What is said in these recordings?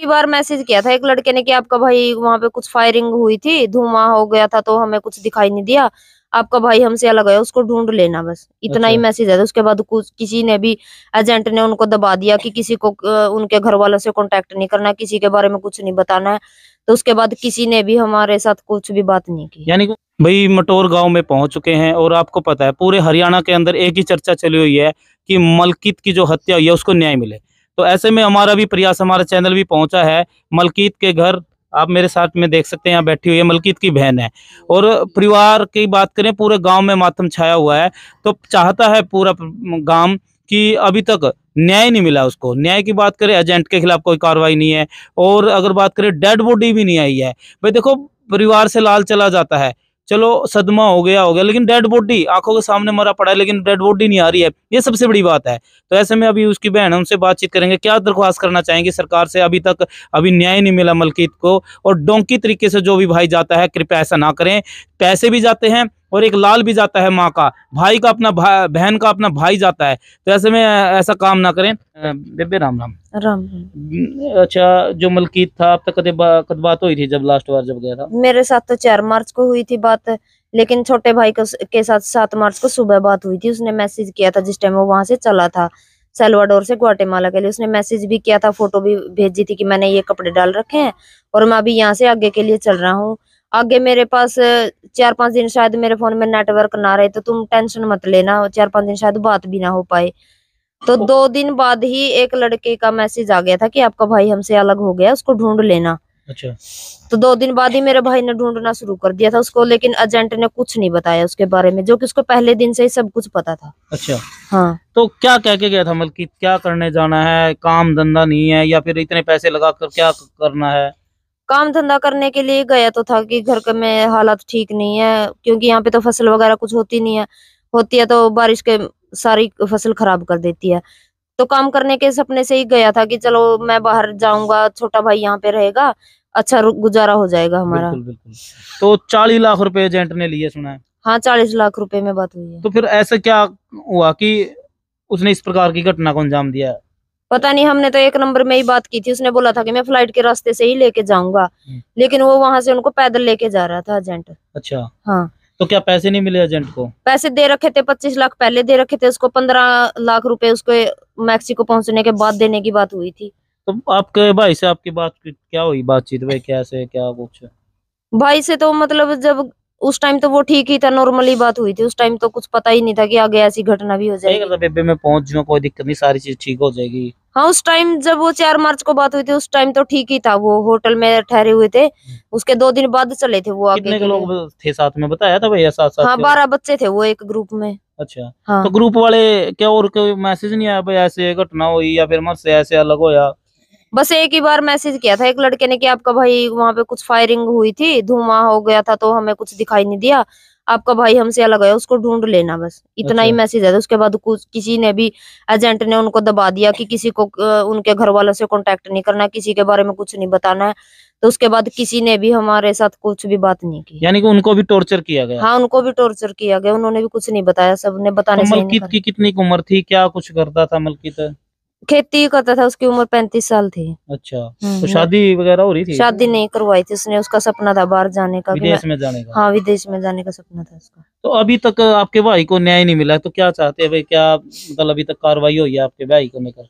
की बार मैसेज किया था एक लड़के ने कि आपका भाई वहां पे कुछ फायरिंग हुई थी धुआं हो गया था तो हमें कुछ दिखाई नहीं दिया आपका भाई हमसे अलग है उसको ढूंढ लेना बस इतना अच्छा। ही मैसेज है तो उसके बाद कुछ किसी ने भी एजेंट ने उनको दबा दिया कि किसी को उनके घर वालों से कांटेक्ट नहीं करना किसी के बारे में कुछ नहीं बताना है तो उसके बाद किसी ने भी हमारे साथ कुछ भी बात नहीं की यानी भाई मटोर गांव में पहुंच चुके हैं और आपको पता है पूरे हरियाणा के अंदर एक ही चर्चा चली हुई है कि मलकित की जो हत्या हुई है उसको न्याय मिले तो ऐसे में हमारा भी प्रयास हमारा चैनल भी पहुंचा है मलकीत के घर आप मेरे साथ में देख सकते हैं यहाँ बैठी हुई है मलकीत की बहन है और परिवार की बात करें पूरे गांव में मातम छाया हुआ है तो चाहता है पूरा गांव कि अभी तक न्याय नहीं मिला उसको न्याय की बात करें एजेंट के खिलाफ कोई कार्रवाई नहीं है और अगर बात करें डेड बॉडी भी नहीं आई है भाई देखो परिवार से लाल चला जाता है चलो सदमा हो गया हो गया लेकिन डेड बॉडी आंखों के सामने मरा पड़ा है लेकिन डेड बॉडी नहीं आ रही है ये सबसे बड़ी बात है तो ऐसे में अभी उसकी बहन है उनसे बातचीत करेंगे क्या दरख्वास्त करना चाहेंगे सरकार से अभी तक अभी न्याय नहीं मिला मलकीत को और डोंकी तरीके से जो भी भाई जाता है कृपया ऐसा ना करें पैसे भी जाते हैं और एक लाल भी जाता है माँ का भाई का अपना बहन का अपना भाई जाता है तो ऐसे में ऐसा काम ना करें बेबे राम राम राम हम्म, अच्छा जो मलकीत था अब तक तो कद बात हुई थी जब लास्ट बार जब गया था मेरे साथ तो चार मार्च को हुई थी बात लेकिन छोटे भाई के साथ सात मार्च को सुबह बात हुई थी उसने मैसेज किया था जिस टाइम वो वहां से चला था सेलवाडोर से ग्वाटेमाला के लिए उसने मैसेज भी किया था फोटो भी भेजी थी कि मैंने ये कपड़े डाल रखे हैं और मैं अभी यहाँ से आगे के लिए चल रहा हूँ आगे मेरे पास चार पांच दिन शायद मेरे फोन में नेटवर्क ना रहे तो तुम टेंशन मत लेना चार पांच दिन शायद बात भी ना हो पाए तो दो दिन बाद ही एक लड़के का मैसेज आ गया था कि आपका भाई हमसे अलग हो गया उसको ढूंढ लेना अच्छा तो दो दिन बाद ही मेरे भाई ने ढूंढना शुरू कर दिया था उसको लेकिन एजेंट ने कुछ नहीं बताया उसके बारे में जो कि उसको पहले दिन से ही सब कुछ पता था अच्छा हाँ तो क्या कह के गया था मतलब क्या करने जाना है काम धंधा नहीं है या फिर इतने पैसे लगा कर क्या करना है काम धंधा करने के लिए गया तो था कि घर में हालात ठीक नहीं है क्योंकि यहाँ पे तो फसल वगैरह कुछ होती नहीं है होती है तो बारिश के सारी फसल खराब कर देती है तो काम करने के सपने से ही गया था कि चलो मैं बाहर जाऊंगा छोटा भाई यहाँ पे रहेगा अच्छा गुजारा हो जाएगा हमारा बिल्कुल, तो चालीस लाख रुपए एजेंट ने लिए सुना है हाँ चालीस लाख रुपए में बात हुई है तो फिर ऐसा क्या हुआ कि उसने इस प्रकार की घटना को अंजाम दिया पता नहीं हमने तो एक नंबर में ही बात की थी उसने बोला था कि मैं फ्लाइट के रास्ते से ही लेके जाऊंगा हम्म। लेकिन वो वहां से उनको पैदल लेके जा रहा था एजेंट अच्छा हाँ तो क्या पैसे नहीं मिले एजेंट को पैसे दे रखे थे पच्चीस लाख पहले दे रखे थे उसको पंद्रह लाख रूपए उसको मैक्सिको पहुंचने के बाद देने की बात हुई थी तो आपके भाई से आपकी बात क्या हुई बातचीत भाई कैसे क्या कुछ भाई से तो मतलब जब उस टाइम तो वो ठीक ही था नॉर्मली बात हुई थी उस टाइम तो कुछ पता ही नहीं था कि आगे ऐसी घटना भी हो जाएगी मैं पहुंच जाऊँ कोई दिक्कत नहीं सारी चीज ठीक हो जाएगी हाँ उस टाइम जब वो चार मार्च को बात हुई थी उस टाइम तो ठीक ही था वो होटल में ठहरे हुए थे उसके दो दिन बाद चले थे वो आगे कितने के लोग थे साथ में बताया था भैया साथ साथ हाँ बारह बच्चे थे वो एक ग्रुप में अच्छा हाँ। तो ग्रुप वाले क्या और कोई मैसेज नहीं आया भाई ऐसे घटना हुई या फिर मत से ऐसे अलग होया बस एक ही बार मैसेज किया था एक लड़के ने कि आपका भाई वहां पे कुछ फायरिंग हुई थी धुआं हो गया था तो हमें कुछ दिखाई नहीं दिया आपका भाई हमसे अलग है उसको ढूंढ लेना बस इतना अच्छा। ही मैसेज है तो उसके बाद कुछ किसी ने भी एजेंट ने उनको दबा दिया कि किसी को उनके घर वालों से कॉन्टेक्ट नहीं करना किसी के बारे में कुछ नहीं बताना है तो उसके बाद किसी ने भी हमारे साथ कुछ भी बात नहीं की यानी कि उनको भी टॉर्चर किया गया हाँ उनको भी टॉर्चर किया गया उन्होंने भी कुछ नहीं बताया सबने बताने तो मलकीत की कितनी उम्र थी क्या कुछ करता था मलकीत खेती करता था उसकी उम्र पैंतीस साल थी अच्छा हम्म। तो शादी वगैरह हो रही थी शादी नहीं करवाई थी उसने उसका सपना था बाहर जाने का विदेश में जाने का हाँ विदेश में जाने का सपना था उसका तो अभी तक आपके भाई को न्याय नहीं मिला तो क्या चाहते है भाई क्या मतलब अभी तक कार्रवाई हुई है आपके भाई को लेकर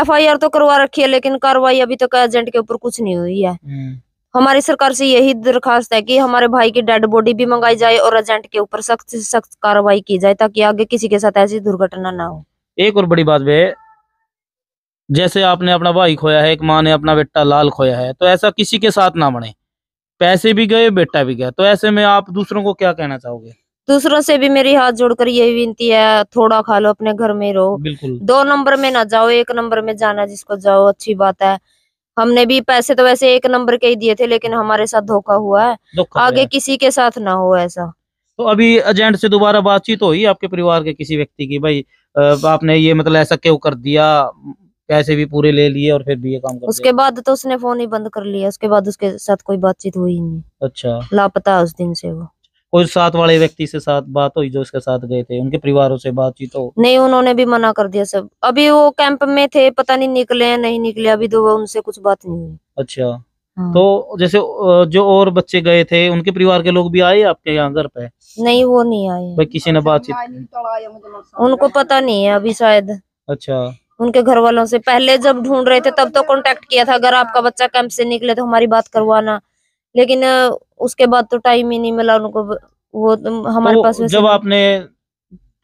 एफ आई आर तो करवा रखी है लेकिन कार्रवाई अभी तक एजेंट के ऊपर कुछ नहीं हुई है हम्म। हमारी सरकार से यही दरखास्त है कि हमारे भाई की डेड बॉडी भी मंगाई जाए और एजेंट के ऊपर सख्त से सख्त कार्रवाई की जाए ताकि आगे किसी के साथ ऐसी दुर्घटना ना हो एक और बड़ी बात वे जैसे आपने अपना भाई खोया है एक माँ ने अपना बेटा लाल खोया है तो ऐसा किसी के साथ ना बने पैसे भी गए बेटा भी गया तो ऐसे में आप दूसरों को क्या कहना चाहोगे दूसरों से भी मेरी हाथ जोड़कर यही विनती है थोड़ा खा लो अपने घर में रहो बिल्कुल दो नंबर में ना जाओ एक नंबर में जाना जिसको जाओ अच्छी बात है हमने भी पैसे तो वैसे एक नंबर के ही दिए थे लेकिन हमारे साथ धोखा हुआ है आगे किसी के साथ ना हो ऐसा तो अभी एजेंट से दोबारा बातचीत हो आपके परिवार के किसी व्यक्ति की भाई आपने ये मतलब ऐसा क्यों कर दिया पैसे भी पूरे ले लिए और फिर भी ये काम कर उसके बाद तो उसने फोन ही बंद कर लिया उसके बाद उसके साथ कोई बातचीत हुई नहीं अच्छा लापता उस दिन से वो कोई साथ वाले व्यक्ति से साथ बात हुई जो उसके साथ गए थे उनके परिवारों से बातचीत हो नहीं उन्होंने भी मना कर दिया सब अभी वो कैंप में थे पता नहीं निकले नहीं निकले अभी तो उनसे कुछ बात नहीं हुई अच्छा तो जैसे जो और बच्चे गए थे उनके परिवार के लोग भी आए आपके यहाँ घर पे नहीं वो नहीं आए भाई किसी ने बातचीत उनको पता नहीं है अभी शायद अच्छा उनके घर वालों से पहले जब ढूंढ रहे थे तब तो कांटेक्ट किया था अगर आपका बच्चा कैंप से निकले तो हमारी बात करवाना लेकिन उसके बाद तो टाइम ही नहीं मिला उनको वो तो हमारे तो पास जब आपने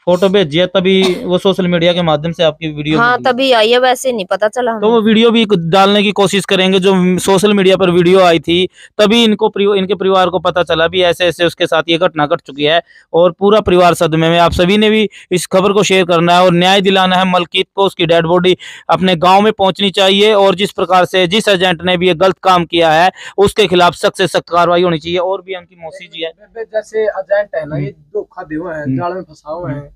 फोटो भेजी है तभी वो सोशल मीडिया के माध्यम से आपकी वीडियो हाँ तभी आई है वैसे नहीं पता चला तो वो वीडियो भी डालने की कोशिश करेंगे जो सोशल मीडिया पर वीडियो आई थी तभी इनको इनके परिवार को पता चला भी ऐसे ऐसे उसके साथ ये घटना घट चुकी है और पूरा परिवार सदमे में आप सभी ने भी इस खबर को शेयर करना है और न्याय दिलाना है मलकीत को उसकी डेड बॉडी अपने गाँव में पहुंचनी चाहिए और जिस प्रकार से जिस एजेंट ने भी ये गलत काम किया है उसके खिलाफ सख्त से सख्त कार्रवाई होनी चाहिए और भी उनकी मौसी जी है जैसे एजेंट है ना ये धोखा देवा है हम्म। जाल में फंसा हुए हैं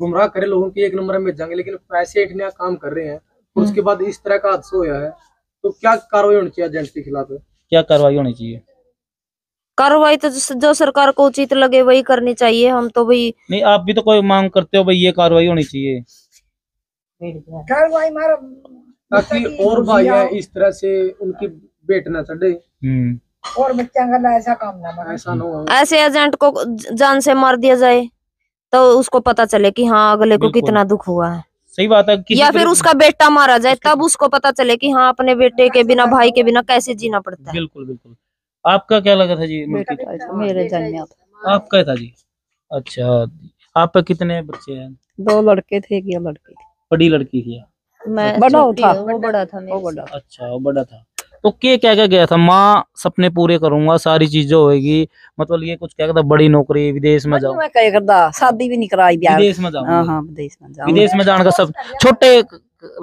गुमराह करे लोगों की एक नंबर में जाएंगे लेकिन पैसे एक नया काम कर रहे हैं और उसके हम्म। बाद इस तरह का हादसा हुआ है तो क्या कार्रवाई होनी चाहिए एजेंट के खिलाफ क्या कार्रवाई होनी चाहिए कार्रवाई तो जो सरकार को उचित लगे वही करनी चाहिए हम तो भाई नहीं आप भी तो कोई मांग करते हो भाई ये कार्रवाई होनी चाहिए कार्रवाई ताकि और भाई है इस तरह से उनकी बेट ना चढ़े हम्म। और बच्चा ऐसा काम ना ऐसा ना ऐसे एजेंट को जान से मार दिया जाए तो उसको पता चले कि हाँ अगले को कितना दुख हुआ है सही बात है या फिर उसका बेटा मारा जाए तब उसको पता चले कि हाँ अपने बेटे के बिना भाई के बिना कैसे जीना पड़ता है बिल्कुल बिल्कुल आपका क्या लगा था जी मेरे आपका था जी अच्छा आप कितने बच्चे हैं दो लड़के थे लड़की थी बड़ी लड़की थी मैं अच्छा। बड़ा था वो बड़ा था अच्छा वो बड़ा था तो के क्या क्या गया था माँ सपने पूरे करूंगा सारी चीजें होगी मतलब ये कुछ क्या करता बड़ी नौकरी विदेश में जाऊँ क्या करता शादी भी नहीं कराई हाँ, हाँ, विदेश में जाऊँ विदेश में जाने का सब अच्छा। छोटे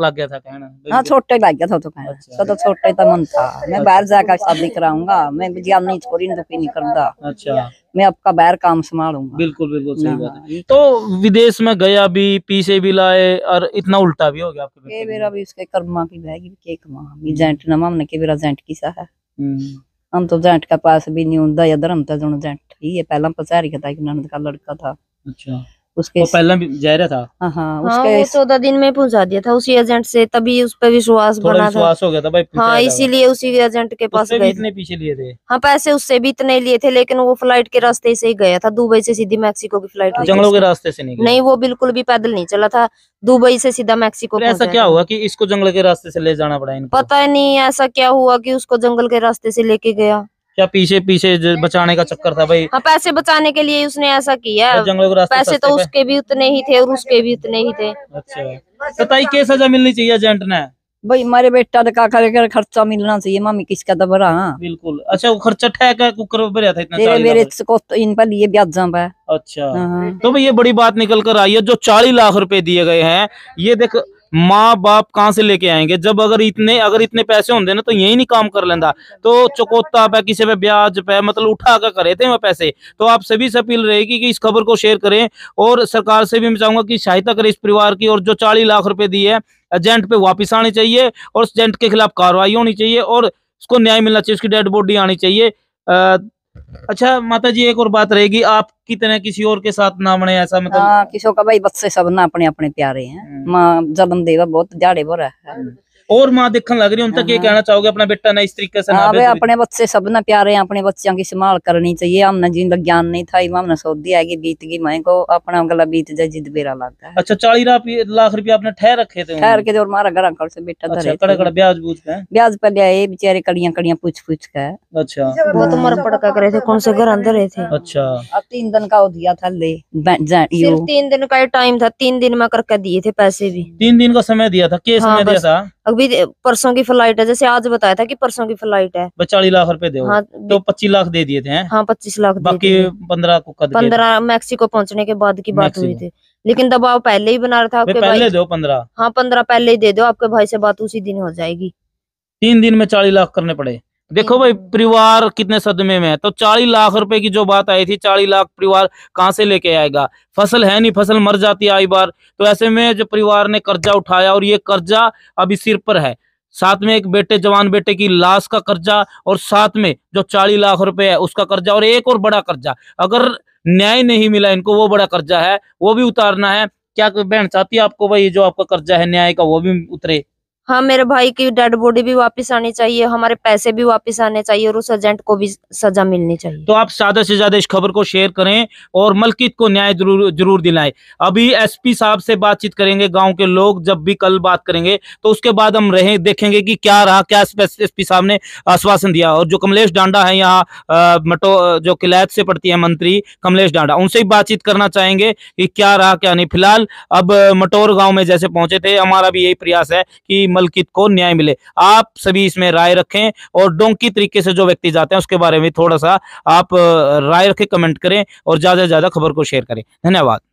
लग गया था कहना हाँ छोटे लग गया था तो कहना अच्छा। तो छोटे तो मन था मैं अच्छा। बाहर जाकर शादी कराऊंगा मैं बिजली नहीं छोड़ी नहीं करता अच्छा मैं आपका बैर काम संभालूंगा बिल्कुल बिल्कुल सही बात है तो विदेश में गया भी पीछे भी लाए और इतना उल्टा भी हो गया आपके मेरा भी उसके कर्मा की बहगी के कमा जेंट नमा हमने के मेरा जेंट की सा है हम्म। हम तो जेंट का पास भी नहीं होता या धर्म था जो जेंट ही है पहला पचारी का था कि नंद का लड़का था अच्छा उसके वो पहला भी जाहिर था हाँ हाँ, हाँ उसके चौदह दिन में पहुंचा दिया था उसी एजेंट से तभी उस पर विश्वास बना था विश्वास हो गया था भाई हाँ इसीलिए उसी एजेंट के पास गए इतने पीछे लिए थे हाँ पैसे उससे भी इतने लिए थे लेकिन वो फ्लाइट के रास्ते से ही गया था दुबई से सीधी मैक्सिको की फ्लाइट जंगलों के रास्ते से नहीं नहीं वो बिल्कुल भी पैदल नहीं चला था दुबई से सीधा मैक्सिको ऐसा क्या हुआ की इसको जंगल के रास्ते से ले जाना पड़ा पता नहीं ऐसा क्या हुआ की उसको जंगल के रास्ते से लेके गया क्या पीछे पीछे बचाने का चक्कर था भाई हाँ पैसे बचाने के लिए उसने ऐसा किया तो जंगलों के पैसे तो उसके भी उतने ही थे और उसके भी उतने ही थे अच्छा बताई तो के सजा मिलनी चाहिए एजेंट ने भाई हमारे बेटा का कर खर्चा मिलना चाहिए मामी किसका दबरा तो हाँ बिल्कुल अच्छा वो खर्चा ठहक है कुकर भरा था इतना मेरे मेरे को तो इन पर लिए ब्याजा पर अच्छा हाँ, हाँ। तो भाई ये बड़ी बात निकल कर आई है जो चालीस लाख रुपए दिए गए हैं ये देख माँ बाप कहाँ से लेके आएंगे जब अगर इतने अगर इतने पैसे होंगे ना तो यही नहीं काम कर लेता तो चकोता पे किसी पे ब्याज पे मतलब उठा कर करे थे वह पैसे तो आप सभी से अपील रहेगी कि इस खबर को शेयर करें और सरकार से भी मैं चाहूंगा कि सहायता करें इस परिवार की और जो चालीस लाख रुपए दी है एजेंट पे वापिस आनी चाहिए और एजेंट के खिलाफ कार्रवाई होनी चाहिए और उसको न्याय मिलना चाहिए उसकी डेड बॉडी आनी चाहिए अच्छा माता जी एक और बात रहेगी आप कितने किसी और के साथ ना बने ऐसा मतलब हाँ किसी का भाई से सब ना अपने अपने प्यारे हैं हम्म। माँ जबन देवा बहुत जाड़े बोरा है हम्म। और माँ देख लग रही है तक ये हाँ। कहना चाहोगे अपना बेटा ना इस तरीके से ना हाँ, अपने बच्चे सब ना प्यारे हैं अपने बच्चों की संभाल करनी चाहिए हमने जिन ज्ञान नहीं था इमाम ने सौदी आएगी बीत गई माए को अपना गला बीत जाए जिद बेरा लगता है अच्छा चालीस लाख रुपया आपने ठहर रखे थे ठहर के और मारा घर से बेटा अच्छा, ब्याज बूझ पे ब्याज पे लिया बेचारे कड़िया कड़िया पूछ पूछ के अच्छा बहुत मर पड़का करे थे कौन से घर अंदर रहे थे अच्छा अब तीन दिन का दिया था ले तीन दिन का टाइम था तीन दिन में करके दिए थे पैसे भी तीन दिन का समय दिया था के हाँ, में दिया था अभी परसों की फ्लाइट है जैसे आज बताया था कि परसों की फ्लाइट है चालीस लाख रुपए दे हाँ, तो पच्चीस लाख दे दिए थे हाँ पच्चीस लाख बाकी पंद्रह को पंद्रह मैक्सिको पहुंचने के बाद की बात हुई थी लेकिन दबाव पहले ही बना रहा था आपके पहले दो पंद्रह हाँ पंद्रह पहले ही दे दो आपके भाई से बात उसी दिन हो जाएगी तीन दिन में चालीस लाख करने पड़े देखो हम्म। भाई परिवार कितने सदमे में है तो चालीस लाख रुपए की जो बात आई थी चालीस लाख परिवार कहाँ से लेके आएगा फसल है नहीं फसल मर जाती है आई बार तो ऐसे में जो परिवार ने कर्जा उठाया और ये कर्जा अभी सिर पर है साथ में एक बेटे जवान बेटे की लाश का कर्जा और साथ में जो चालीस लाख रुपए है उसका कर्जा और एक और बड़ा कर्जा अगर न्याय नहीं मिला इनको वो बड़ा कर्जा है वो भी उतारना है क्या बहन चाहती है आपको भाई जो आपका कर्जा है न्याय का वो भी उतरे हाँ मेरे भाई की डेड बॉडी भी वापस आनी चाहिए हमारे पैसे भी वापस आने चाहिए और उस एजेंट को भी सजा मिलनी चाहिए तो आप ज्यादा से ज्यादा इस खबर को शेयर करें और मलकित को न्याय जरूर जरूर दिलाएं अभी एसपी साहब से बातचीत करेंगे गांव के लोग जब भी कल बात करेंगे तो उसके बाद हम रहे देखेंगे की क्या रहा क्या एस साहब ने आश्वासन दिया और जो कमलेश डांडा है यहाँ मटो जो किलायत से पड़ती है मंत्री कमलेश डांडा उनसे भी बातचीत करना चाहेंगे कि क्या रहा क्या नहीं फिलहाल अब मटोर गाँव में जैसे पहुंचे थे हमारा भी यही प्रयास है कि मलकित को न्याय मिले आप सभी इसमें राय रखें और डोंकी तरीके से जो व्यक्ति जाते हैं उसके बारे में थोड़ा सा आप राय रखें कमेंट करें और ज्यादा से ज्यादा खबर को शेयर करें धन्यवाद